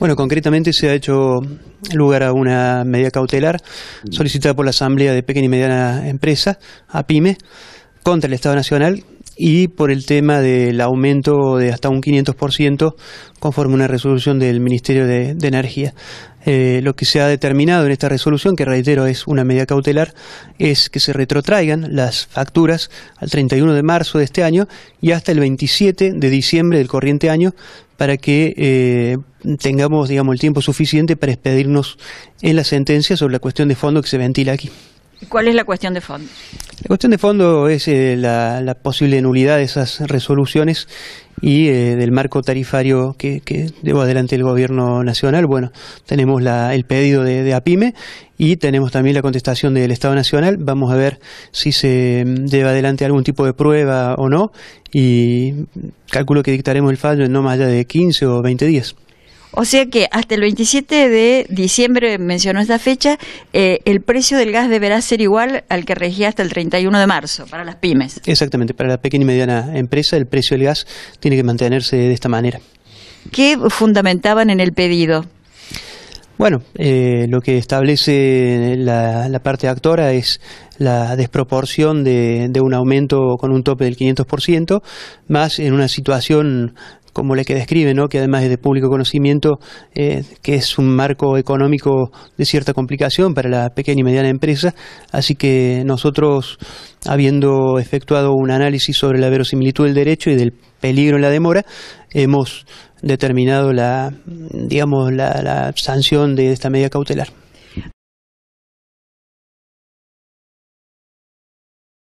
Bueno, concretamente se ha hecho lugar a una medida cautelar mm. solicitada por la Asamblea de Pequeña y Mediana Empresa, APIME, contra el Estado Nacional y por el tema del aumento de hasta un 500% conforme a una resolución del Ministerio de, Energía. Eh, lo que se ha determinado en esta resolución, que reitero es una medida cautelar, es que se retrotraigan las facturas al 31 de marzo de este año y hasta el 27 de diciembre del corriente año para que eh, tengamos, digamos, el tiempo suficiente para expedirnos en la sentencia sobre la cuestión de fondo que se ventila aquí. ¿Cuál es la cuestión de fondo? La cuestión de fondo es eh, la, posible nulidad de esas resoluciones y eh, del marco tarifario que, que lleva adelante el gobierno nacional. Bueno, tenemos el pedido de, de, APIME y tenemos también la contestación del Estado Nacional. Vamos a ver si se mm, lleva adelante algún tipo de prueba o no y calculo que dictaremos el fallo en no más allá de 15 o 20 días. O sea que hasta el 27 de diciembre, mencionó esta fecha, eh, el precio del gas deberá ser igual al que regía hasta el 31 de marzo para las pymes. Exactamente, para la pequeña y mediana empresa el precio del gas tiene que mantenerse de esta manera. ¿Qué fundamentaban en el pedido? Bueno, eh, lo que establece la, parte actora es la desproporción de, de, un aumento con un tope del 500%, más en una situación como la que describe, ¿no? que además es de público conocimiento, eh, que es un marco económico de cierta complicación para la pequeña y mediana empresa. Así que nosotros, habiendo efectuado un análisis sobre la verosimilitud del derecho y del peligro en la demora, hemos determinado la, digamos, la sanción de esta medida cautelar.